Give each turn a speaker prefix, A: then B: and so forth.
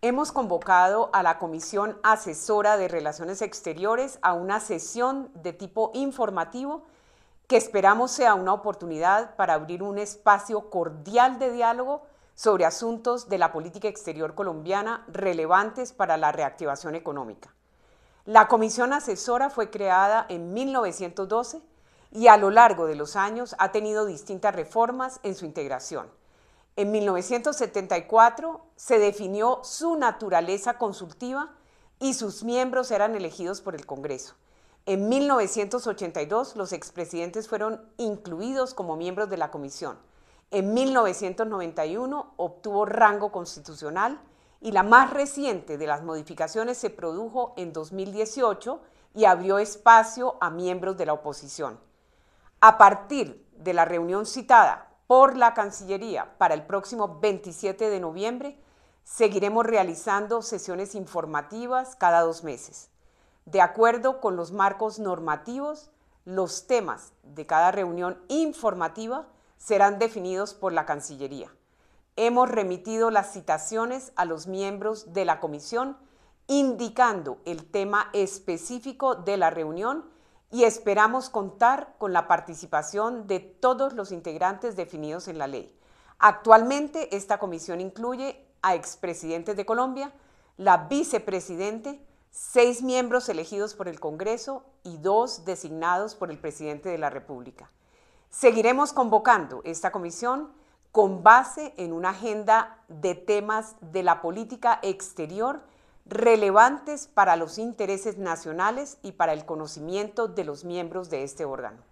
A: Hemos convocado a la Comisión Asesora de Relaciones Exteriores a una sesión de tipo informativo que esperamos sea una oportunidad para abrir un espacio cordial de diálogo sobre asuntos de la política exterior colombiana relevantes para la reactivación económica. La Comisión Asesora fue creada en 1912 y a lo largo de los años ha tenido distintas reformas en su integración. En 1974 se definió su naturaleza consultiva y sus miembros eran elegidos por el Congreso. En 1982 los expresidentes fueron incluidos como miembros de la comisión. En 1991 obtuvo rango constitucional y la más reciente de las modificaciones se produjo en 2018 y abrió espacio a miembros de la oposición. A partir de la reunión citada por la Cancillería para el próximo 27 de noviembre, seguiremos realizando sesiones informativas cada dos meses. De acuerdo con los marcos normativos, los temas de cada reunión informativa serán definidos por la Cancillería. Hemos remitido las citaciones a los miembros de la comisión indicando el tema específico de la reunión y esperamos contar con la participación de todos los integrantes definidos en la ley. Actualmente esta comisión incluye a expresidentes de Colombia, la vicepresidente, seis miembros elegidos por el Congreso y dos designados por el presidente de la República. Seguiremos convocando esta comisión con base en una agenda de temas de la política exterior relevantes para los intereses nacionales y para el conocimiento de los miembros de este órgano.